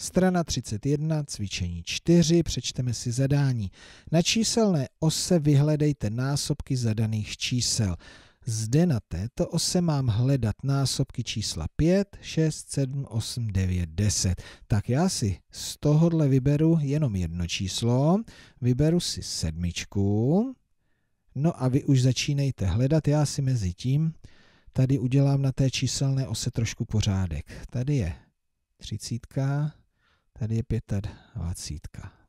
Strana 31, cvičení 4, přečteme si zadání. Na číselné ose vyhledejte násobky zadaných čísel. Zde na této ose mám hledat násobky čísla 5, 6, 7, 8, 9, 10. Tak já si z tohohle vyberu jenom jedno číslo, vyberu si sedmičku, no a vy už začínejte hledat, já si mezi tím tady udělám na té číselné ose trošku pořádek. Tady je třicítka, Tady je 25.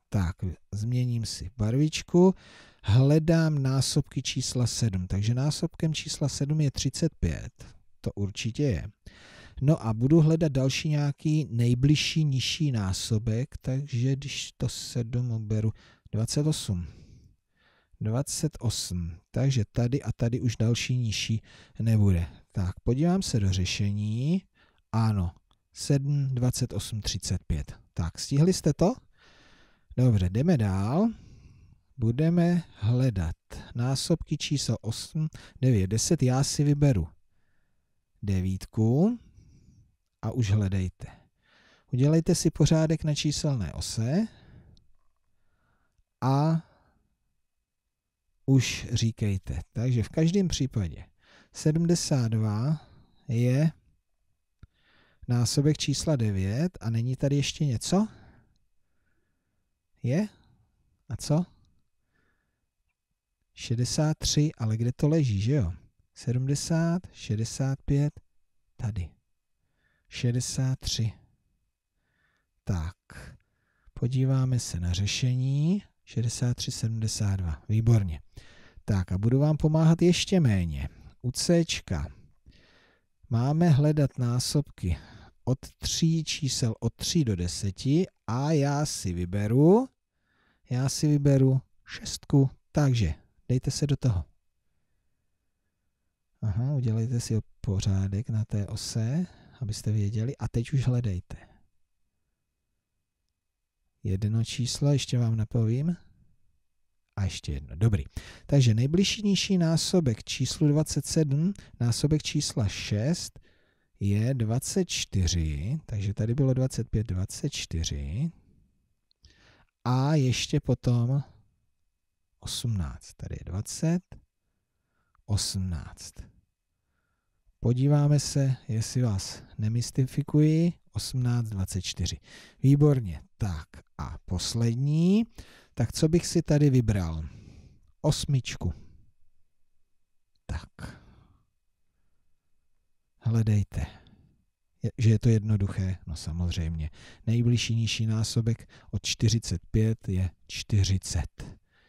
Tak, změním si barvičku. Hledám násobky čísla 7, takže násobkem čísla 7 je 35. To určitě je. No a budu hledat další nějaký nejbližší nižší násobek, takže když to 7 beru, 28. 28. Takže tady a tady už další nižší nebude. Tak, podívám se do řešení. Ano, 7, 28, 35. Tak, stihli jste to? Dobře, jdeme dál. Budeme hledat násobky číslo 8, 9, 10. Já si vyberu devítku a už hledejte. Udělejte si pořádek na číselné ose a už říkejte. Takže v každém případě 72 je násobek čísla 9 a není tady ještě něco? Je? A co? 63, ale kde to leží, že jo? 70, 65, tady. 63. Tak, podíváme se na řešení. 63, 72, výborně. Tak a budu vám pomáhat ještě méně. U C máme hledat násobky od tří čísel od 3 do 10 a já si vyberu, já si vyberu šestku, takže dejte se do toho. Aha, udělejte si pořádek na té ose, abyste věděli. A teď už hledejte. Jedno číslo, ještě vám napovím. A ještě jedno. Dobrý. Takže nejbližší nižší násobek číslu 27, násobek čísla 6, je 24, takže tady bylo 25, 24. A ještě potom 18, tady je 20, 18. Podíváme se, jestli vás nemystifikuji. 24. Výborně. Tak a poslední. Tak co bych si tady vybral? Osmičku. Tak hledejte. že je to jednoduché? No samozřejmě. Nejbližší nižší násobek od 45 je 40.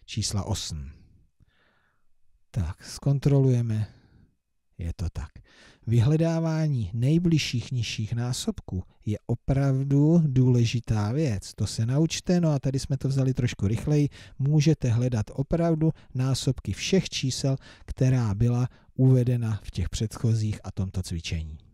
Čísla 8. Tak, zkontrolujeme. Je to tak. Vyhledávání nejbližších nižších násobků je opravdu důležitá věc. To se naučte, no a tady jsme to vzali trošku rychleji. Můžete hledat opravdu násobky všech čísel, která byla uvedena v těch předchozích a tomto cvičení.